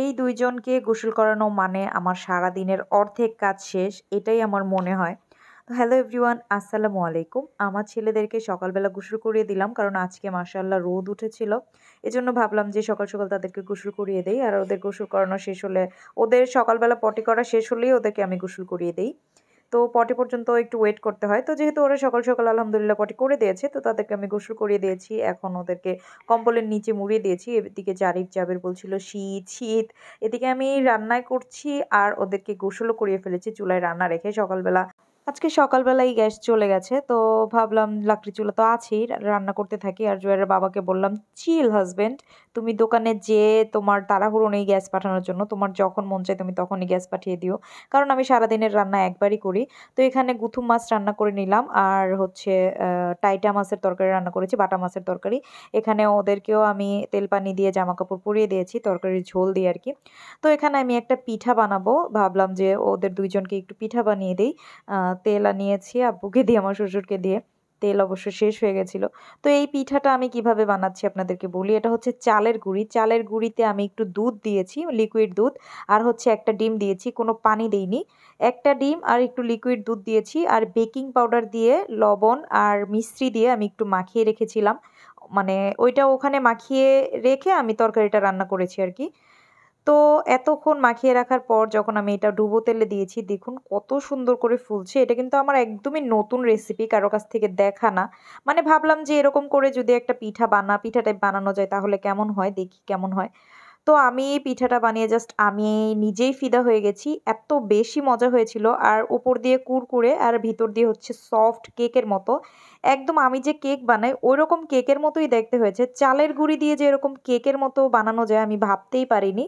এই দুইজনকে গোসল করানো মানে আমার সারা দিনের অর্ধেক কাজ শেষ এটাই আমার মনে হয় তো হ্যালো এভরিওয়ান আসসালামু আলাইকুম আমার ছেলেদেরকে সকালবেলা গোসল করিয়ে দিলাম কারণ আজকে মাসাল্লাহ রোদ উঠেছিল এজন্য ভাবলাম যে সকাল সকাল তাদেরকে গোসল করিয়ে দেই আর ওদের গোসল করানো শেষ হলে ওদের সকালবেলা পটি করা শেষ হলেই ওদেরকে আমি গোসল করিয়ে দিই তো পটে পর্যন্ত একটু ওয়েট করতে হয় তো যেহেতু ওরা সকাল সকাল আলহামদুলিল্লাহ পটে করে দিয়েছে তো তাদেরকে আমি গোসল করিয়ে দিয়েছি এখন ওদেরকে কম্বলের নিচে মুড়িয়ে দিয়েছি এদিকে জারিফ জাবের বলছিল শীত শীত এদিকে আমি রান্নায় করছি আর ওদেরকে গোসলও করিয়ে ফেলেছি চুলায় রান্না রেখে সকালবেলা আজকে সকালবেলায় গ্যাস চলে গেছে তো ভাবলাম লাকড়ি চুলা তো আছেই রান্না করতে থাকি আর জয়ের বাবাকে বললাম চিল হাজব্যান্ড তুমি দোকানে যে তোমার তাড়াহুড়ো নেই গ্যাস পাঠানোর জন্য তোমার যখন মন চায় তুমি তখনই গ্যাস পাঠিয়ে দিও কারণ আমি সারাদিনের রান্না একবারই করি তো এখানে গুথুম মাছ রান্না করে নিলাম আর হচ্ছে টাইটা মাছের তরকারি রান্না করেছি বাটা মাছের তরকারি এখানে ওদেরকেও আমি তেল পানি দিয়ে জামা কাপড় পরিয়ে দিয়েছি তরকারির ঝোল দিয়ে আর কি তো এখানে আমি একটা পিঠা বানাবো ভাবলাম যে ওদের দুইজনকে একটু পিঠা বানিয়ে দিই তেল আনিয়েছি আব্বুকে দিয়ে আমার শ্বশুরকে দিয়ে তেল অবশ্য শেষ হয়ে গেছিল তো এই পিঠাটা আমি কিভাবে বানাচ্ছি আপনাদেরকে বলি এটা হচ্ছে চালের গুঁড়ি চালের গুঁড়িতে আমি একটু দুধ দিয়েছি লিকুইড দুধ আর হচ্ছে একটা ডিম দিয়েছি কোনো পানি দিইনি একটা ডিম আর একটু লিকুইড দুধ দিয়েছি আর বেকিং পাউডার দিয়ে লবণ আর মিশ্রি দিয়ে আমি একটু মাখিয়ে রেখেছিলাম মানে ওইটা ওখানে মাখিয়ে রেখে আমি তরকারিটা রান্না করেছি আর কি তো এতক্ষণ মাখিয়ে রাখার পর যখন আমি এটা ডুবো তেলে দিয়েছি দেখুন কত সুন্দর করে ফুলছে এটা কিন্তু আমার একদমই নতুন রেসিপি কারো কাছ থেকে দেখা না মানে ভাবলাম যে এরকম করে যদি একটা পিঠা বানা পিঠা টাইপ বানানো যায় তাহলে কেমন হয় দেখি কেমন হয় তো আমি এই পিঠাটা বানিয়ে জাস্ট আমি নিজেই ফিদা হয়ে গেছি এত বেশি মজা হয়েছিল আর উপর দিয়ে কুরকুরে আর ভিতর দিয়ে হচ্ছে সফট কেকের মতো একদম আমি যে কেক বানাই ওই রকম কেকের মতোই দেখতে হয়েছে চালের গুঁড়ি দিয়ে যে এরকম কেকের মতো বানানো যায় আমি ভাবতেই পারিনি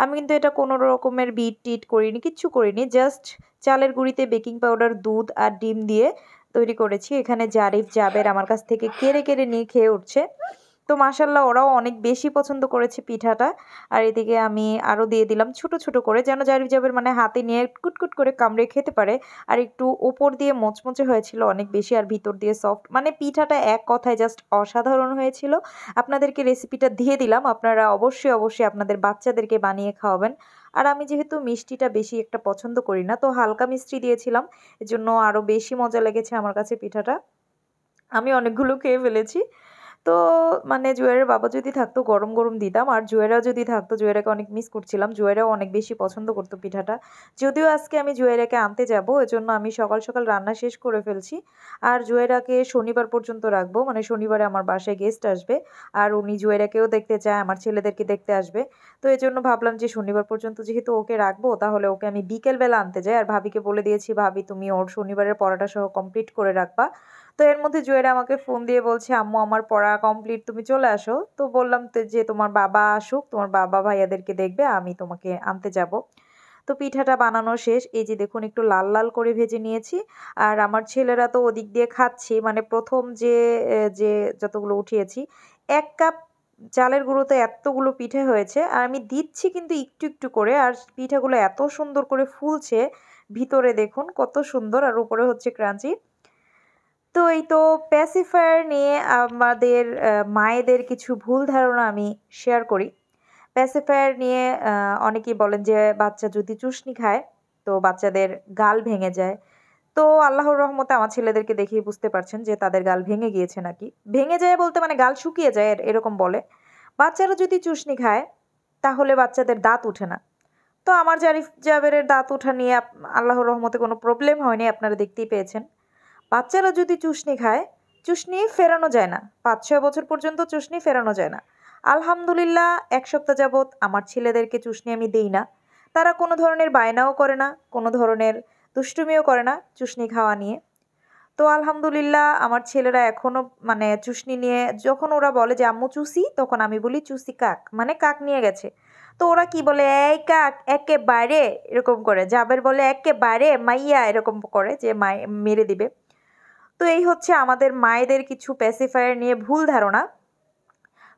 আমি কিন্তু এটা কোনো রকমের বিট টিট করিনি কিচ্ছু করিনি জাস্ট চালের গুঁড়িতে বেকিং পাউডার দুধ আর ডিম দিয়ে তৈরি করেছি এখানে জারিফ জাবের আমার কাছ থেকে কেড়ে কেড়ে নিয়ে খেয়ে উঠছে তো মাসাল্লাহ ওরাও অনেক বেশি পছন্দ করেছে পিঠাটা আর এদিকে আমি আরও দিয়ে দিলাম ছোট ছোট করে যেন জারিজাবের মানে হাতে নিয়ে কুটকুট করে কামড়ে খেতে পারে আর একটু ওপর দিয়ে মোচমোচে হয়েছিল অনেক বেশি আর ভিতর দিয়ে সফট মানে পিঠাটা এক কথায় জাস্ট অসাধারণ হয়েছিল আপনাদেরকে রেসিপিটা দিয়ে দিলাম আপনারা অবশ্যই অবশ্যই আপনাদের বাচ্চাদেরকে বানিয়ে খাওয়াবেন আর আমি যেহেতু মিষ্টিটা বেশি একটা পছন্দ করি না তো হালকা মিষ্টি দিয়েছিলাম এজন্য আরও বেশি মজা লেগেছে আমার কাছে পিঠাটা আমি অনেকগুলো খেয়ে ফেলেছি তো মানে জুয়েরের বাবা যদি থাকতো গরম গরম দিতাম আর জুয়েরা যদি থাকতো জুয়েরাকে অনেক মিস করছিলাম জুয়েরাও অনেক বেশি পছন্দ করতো পিঠাটা যদিও আজকে আমি জুয়েরাকে আনতে যাব এজন্য আমি সকাল সকাল রান্না শেষ করে ফেলছি আর জুয়েরাকে শনিবার পর্যন্ত রাখবো মানে শনিবারে আমার বাসায় গেস্ট আসবে আর উনি জুয়েরাকেও দেখতে চায় আমার ছেলেদেরকে দেখতে আসবে তো এজন্য ভাবলাম যে শনিবার পর্যন্ত যেহেতু ওকে রাখবো তাহলে ওকে আমি বিকেলবেলা আনতে যাই আর ভাবিকে বলে দিয়েছি ভাবি তুমি ওর শনিবারের পড়াটা সহ কমপ্লিট করে রাখবা তো এর মধ্যে জুয়েরা আমাকে ফোন দিয়ে বলছে আম্মু আমার পড়া কমপ্লিট তুমি চলে আসো তো বললাম যে তোমার বাবা আসুক তোমার বাবা ভাইয়াদেরকে দেখবে আমি তোমাকে আনতে যাব তো পিঠাটা বানানো শেষ এই যে দেখুন একটু লাল লাল করে ভেজে নিয়েছি আর আমার ছেলেরা তো ওদিক দিয়ে খাচ্ছি মানে প্রথম যে যে যতগুলো উঠিয়েছি এক কাপ চালের গুঁড়োতে এতগুলো পিঠে হয়েছে আর আমি দিচ্ছি কিন্তু একটু একটু করে আর পিঠাগুলো এত সুন্দর করে ফুলছে ভিতরে দেখুন কত সুন্দর আর উপরে হচ্ছে ক্রাঞ্চি তো এই তো প্যাসিফায়ার নিয়ে আমাদের মায়েদের কিছু ভুল ধারণা আমি শেয়ার করি প্যাসিফায়ার নিয়ে অনেকেই বলেন যে বাচ্চা যদি চুষনি খায় তো বাচ্চাদের গাল ভেঙে যায় তো আল্লাহর রহমতে আমার ছেলেদেরকে দেখেই বুঝতে পারছেন যে তাদের গাল ভেঙে গিয়েছে নাকি ভেঙে যায় বলতে মানে গাল শুকিয়ে যায় এরকম বলে বাচ্চারা যদি চুষনি খায় তাহলে বাচ্চাদের দাঁত উঠে না তো আমার জারিফ জাবেরের দাঁত উঠা নিয়ে আল্লাহর রহমতে কোনো প্রবলেম হয়নি আপনারা দেখতেই পেয়েছেন বাচ্চারা যদি চুষনি খায় চুষনি ফেরানো যায় না পাঁচ ছয় বছর পর্যন্ত চুষনি ফেরানো যায় না আলহামদুলিল্লাহ এক সপ্তাহ যাবৎ আমার ছেলেদেরকে চুষনি আমি দিই না তারা কোনো ধরনের বায়নাও করে না কোনো ধরনের দুষ্টুমিও করে না চুষনি খাওয়া নিয়ে তো আলহামদুলিল্লাহ আমার ছেলেরা এখনও মানে চুষনি নিয়ে যখন ওরা বলে যে আম্মু চুষি তখন আমি বলি চুষি কাক মানে কাক নিয়ে গেছে তো ওরা কি বলে এই কাক একেবারে এরকম করে যাবের বলে একেবারে মাইয়া এরকম করে যে মাই মেরে দিবে তো এই হচ্ছে আমাদের মায়েদের কিছু প্যাসিফায়ার নিয়ে ভুল ধারণা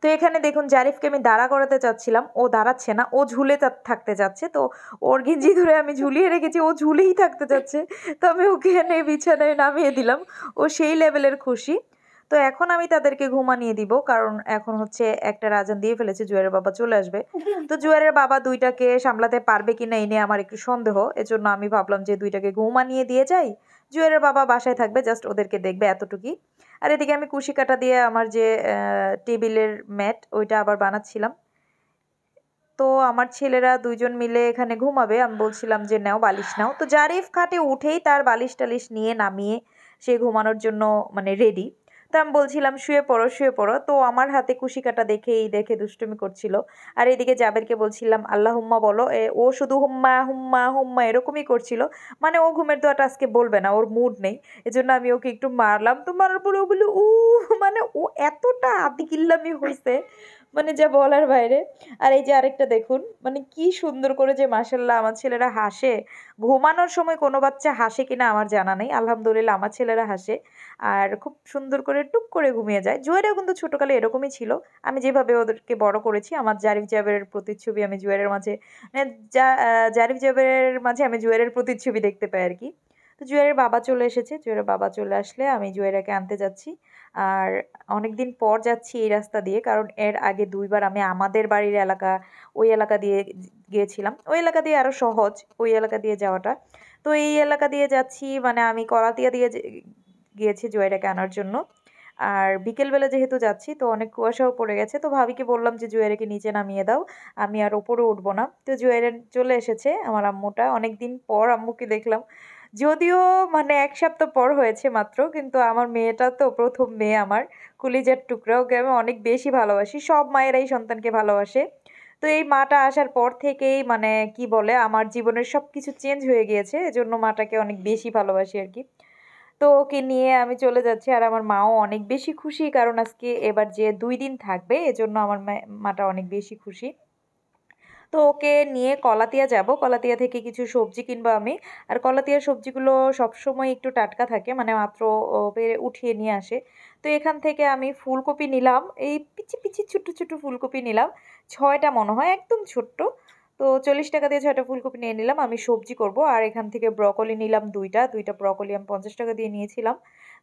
তো এখানে দেখুন জারিফকে আমি দাঁড়া করাতে চাচ্ছিলাম ও দাঁড়াচ্ছে না ও ঝুলে থাকতে যাচ্ছে তো ওর গেঞ্জি ধরে আমি ঝুলিয়ে রেখেছি ও ঝুলেই থাকতে যাচ্ছে তো আমি ওকে এনে বিছানায় নামিয়ে দিলাম ও সেই লেভেলের খুশি তো এখন আমি তাদেরকে ঘুমানিয়ে দিব কারণ এখন হচ্ছে একটা রাজন দিয়ে ফেলেছে জুয়ারের বাবা চলে আসবে তো জুয়ারের বাবা দুইটাকে সামলাতে পারবে কি না এই নিয়ে আমার একটু সন্দেহ এজন্য আমি ভাবলাম যে দুইটাকে ঘুমানিয়ে দিয়ে যাই জুয়েলের বাবা বাসায় থাকবে জাস্ট ওদেরকে দেখবে এতটুকুই আর এদিকে আমি কুশি কাটা দিয়ে আমার যে টেবিলের ম্যাট ওইটা আবার বানাচ্ছিলাম তো আমার ছেলেরা দুজন মিলে এখানে ঘুমাবে আমি বলছিলাম যে নাও বালিশ নাও তো জারিফ খাটে উঠেই তার বালিশ টালিশ নিয়ে নামিয়ে সে ঘুমানোর জন্য মানে রেডি তো আমি বলছিলাম শুয়ে পড়ো শুয়ে পড়ো তো আমার হাতে কুশি কাটা দেখে এই দেখে দুষ্টুমি করছিল আর এদিকে জাবেরকে বলছিলাম আল্লাহ হুম্মা বলো ও শুধু হুম্মা হুম্মা হুম্মা এরকমই করছিল মানে ও ঘুমের দোয়াটা আজকে বলবে না ওর মুড নেই এজন্য আমি ওকে একটু মারলাম তো মারার পরে ও বলি উ মানে ও এতটা আতিকিল্লামি হয়েছে মানে যা বলার বাইরে আর এই যে আরেকটা দেখুন মানে কি সুন্দর করে যে মাসাল্লাহ আমার ছেলেরা হাসে ঘুমানোর সময় কোনো বাচ্চা হাসে কিনা আমার জানা নেই আলহামদুলিল্লাহ আমার ছেলেরা হাসে আর খুব সুন্দর করে টুক করে ঘুমিয়ে যায় জুয়েরও কিন্তু ছোটোকালে এরকমই ছিল আমি যেভাবে ওদেরকে বড় করেছি আমার জারিফ জাবের প্রতিচ্ছবি আমি জুয়েরের মাঝে মানে জারিফ জাবের মাঝে আমি জুয়েরের প্রতিচ্ছবি দেখতে পাই আর কি তো জুয়ারের বাবা চলে এসেছে জুয়েরের বাবা চলে আসলে আমি জুয়েরাকে আনতে যাচ্ছি আর অনেক দিন পর যাচ্ছি এই রাস্তা দিয়ে কারণ এর আগে দুইবার আমি আমাদের বাড়ির এলাকা ওই এলাকা দিয়ে গিয়েছিলাম ওই এলাকা দিয়ে আরও সহজ ওই এলাকা দিয়ে যাওয়াটা তো এই এলাকা দিয়ে যাচ্ছি মানে আমি কলাতিয়া দিয়ে গিয়েছি জুয়েরাকে আনার জন্য আর বিকেলবেলা যেহেতু যাচ্ছি তো অনেক কুয়াশাও পড়ে গেছে তো ভাবিকে বললাম যে জুয়েরাকে নিচে নামিয়ে দাও আমি আর ওপরে উঠবো না তো জুয়েরা চলে এসেছে আমার আম্মুটা অনেক দিন পর আম্মুকে দেখলাম যদিও মানে এক সপ্তাহ পর হয়েছে মাত্র কিন্তু আমার মেয়েটা তো প্রথম মেয়ে আমার কুলিজার টুকরা ওকে আমি অনেক বেশি ভালোবাসি সব মায়েরাই সন্তানকে ভালোবাসে তো এই মাটা আসার পর থেকেই মানে কি বলে আমার জীবনের সব কিছু চেঞ্জ হয়ে গিয়েছে এজন্য মাটাকে অনেক বেশি ভালোবাসি আর কি তো ওকে নিয়ে আমি চলে যাচ্ছি আর আমার মাও অনেক বেশি খুশি কারণ আজকে এবার যে দুই দিন থাকবে এজন্য আমার মাটা অনেক বেশি খুশি তো ওকে নিয়ে কলাতিয়া যাব কলাতিয়া থেকে কিছু সবজি কিনবো আমি আর কলাতিয়ার সবজিগুলো সবসময় একটু টাটকা থাকে মানে মাত্র বেড়ে উঠিয়ে নিয়ে আসে তো এখান থেকে আমি ফুলকপি নিলাম এই পিচি পিচি ছোট্ট ছোট্ট ফুলকপি নিলাম ছয়টা মনে হয় একদম ছোট্ট তো চল্লিশ টাকা দিয়ে ছয়টা ফুলকপি নিয়ে নিলাম আমি সবজি করব আর এখান থেকে ব্রকলি নিলাম দুইটা দুইটা ব্রকলি আমি পঞ্চাশ টাকা দিয়ে নিয়েছিলাম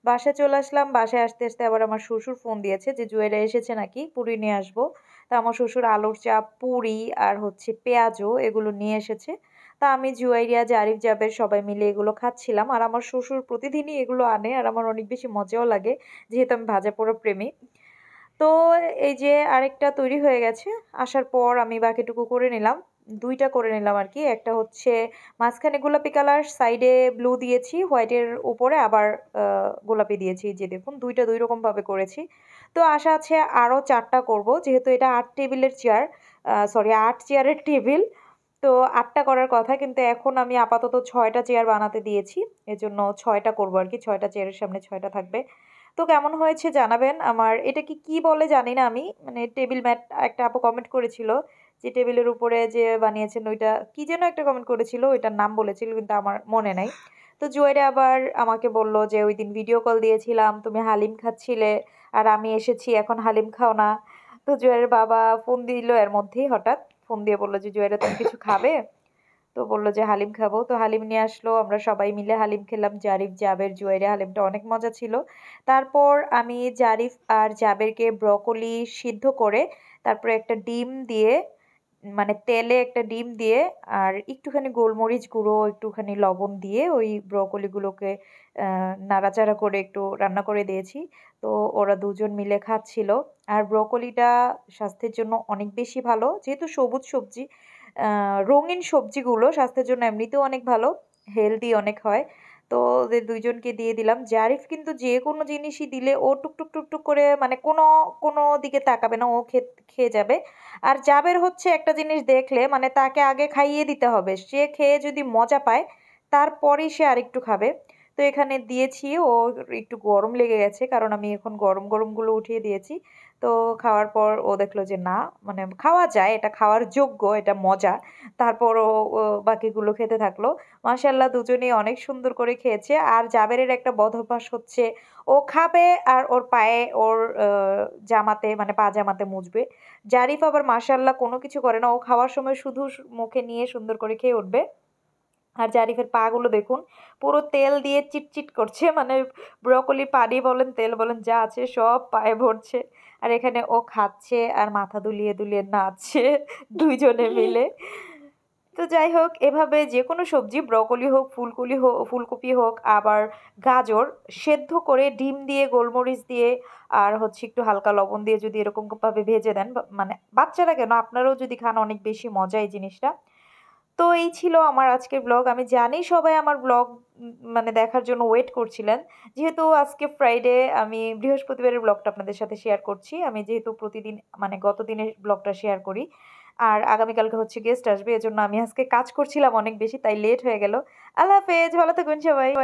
বাসায় চলে আসলাম বাসায় আসতে আসতে আবার আমার শ্বশুর ফোন দিয়েছে যে জুয়েরা এসেছে নাকি পুরি নিয়ে আসবো তা আমার শ্বশুর আলুর চাপ পুরি আর হচ্ছে পেঁয়াজও এগুলো নিয়ে এসেছে তা আমি জুয়াইরিয়া জারিফ জাবের সবাই মিলে এগুলো খাচ্ছিলাম আর আমার শ্বশুর প্রতিদিনই এগুলো আনে আর আমার অনেক বেশি মজাও লাগে যেহেতু আমি ভাজা পোড়া প্রেমী তো এই যে আরেকটা তৈরি হয়ে গেছে আসার পর আমি বাকিটুকু করে নিলাম দুইটা করে নিলাম আর কি একটা হচ্ছে মাঝখানে গোলাপি কালার সাইডে ব্লু দিয়েছি হোয়াইটের উপরে আবার গোলাপি দিয়েছি যে দেখুন দুইটা দুই রকমভাবে করেছি তো আশা আছে আরও চারটা করব যেহেতু এটা আট টেবিলের চেয়ার সরি আট চেয়ারের টেবিল তো আটটা করার কথা কিন্তু এখন আমি আপাতত ছয়টা চেয়ার বানাতে দিয়েছি এজন্য ছয়টা করবো আর কি ছয়টা চেয়ারের সামনে ছয়টা থাকবে তো কেমন হয়েছে জানাবেন আমার এটা কি কি বলে জানি না আমি মানে টেবিল ম্যাট একটা আপ কমেন্ট করেছিল যে টেবিলের উপরে যে বানিয়েছেন ওইটা কি যেন একটা কমেন্ট করেছিল ওইটার নাম বলেছিল কিন্তু আমার মনে নাই তো জুয়ারে আবার আমাকে বলল যে ওই দিন ভিডিও কল দিয়েছিলাম তুমি হালিম খাচ্ছিলে আর আমি এসেছি এখন হালিম খাও না তো জুয়ারের বাবা ফোন দিল এর মধ্যেই হঠাৎ ফোন দিয়ে বললো যে জুয়ারে তুমি কিছু খাবে তো বললো যে হালিম খাবো তো হালিম নিয়ে আসলো আমরা সবাই মিলে হালিম খেলাম জারিফ জাবের জুয়ারে হালিমটা অনেক মজা ছিল তারপর আমি জারিফ আর জাবেরকে ব্রকলি সিদ্ধ করে তারপরে একটা ডিম দিয়ে মানে তেলে একটা ডিম দিয়ে আর একটুখানি গোলমরিচ গুঁড়ো একটুখানি লবণ দিয়ে ওই ব্রকলিগুলোকে নাড়াচাড়া করে একটু রান্না করে দিয়েছি তো ওরা দুজন মিলে খাচ্ছিল আর ব্রকলিটা স্বাস্থ্যের জন্য অনেক বেশি ভালো যেহেতু সবুজ সবজি রঙিন সবজিগুলো স্বাস্থ্যের জন্য এমনিতেও অনেক ভালো হেলদি অনেক হয় তো ওদের দুইজনকে দিয়ে দিলাম জারিফ কিন্তু যে কোনো জিনিসই দিলে ও টুকটুক টুকটুক করে মানে কোনো কোনো দিকে তাকাবে না ও খেয়ে যাবে আর জাবের হচ্ছে একটা জিনিস দেখলে মানে তাকে আগে খাইয়ে দিতে হবে সে খেয়ে যদি মজা পায় তারপরেই সে আর একটু খাবে তো এখানে দিয়েছি ও একটু গরম লেগে গেছে কারণ আমি এখন গরম গরমগুলো উঠিয়ে দিয়েছি তো খাওয়ার পর ও দেখলো যে না মানে খাওয়া যায় এটা খাওয়ার যোগ্য এটা মজা তারপর ও বাকিগুলো খেতে থাকলো মাসাল্লাহ দুজনেই অনেক সুন্দর করে খেয়েছে আর জাবেরের একটা বধভাস হচ্ছে ও খাবে আর ওর পায়ে ওর জামাতে মানে পা জামাতে মুজবে জারিফ আবার মাসাল্লাহ কোনো কিছু করে না ও খাওয়ার সময় শুধু মুখে নিয়ে সুন্দর করে খেয়ে উঠবে আর জারিফের পাগুলো দেখুন পুরো তেল দিয়ে চিটচিট করছে মানে ব্রকলি পানি বলেন তেল বলেন যা আছে সব পায়ে ভরছে আর এখানে ও খাচ্ছে আর মাথা দুলিয়ে দুলিয়ে নাচছে দুইজনে মিলে তো যাই হোক এভাবে যে কোনো সবজি ব্রকলি হোক ফুলকলি হোক ফুলকপি হোক আবার গাজর সেদ্ধ করে ডিম দিয়ে গোলমরিচ দিয়ে আর হচ্ছে একটু হালকা লবণ দিয়ে যদি এরকমভাবে ভেজে দেন মানে বাচ্চারা কেন আপনারাও যদি খান অনেক বেশি মজা এই জিনিসটা তো এই ছিল আমার আজকের ব্লগ আমি জানি সবাই আমার ব্লগ মানে দেখার জন্য ওয়েট করছিলেন যেহেতু আজকে ফ্রাইডে আমি বৃহস্পতিবারের ব্লগটা আপনাদের সাথে শেয়ার করছি আমি যেহেতু প্রতিদিন মানে গত দিনের ব্লগটা শেয়ার করি আর আগামীকালকে হচ্ছে গেস্ট আসবে এজন্য আমি আজকে কাজ করছিলাম অনেক বেশি তাই লেট হয়ে গেল আল্লাহ হাফেজ ভালো থাকুন সবাই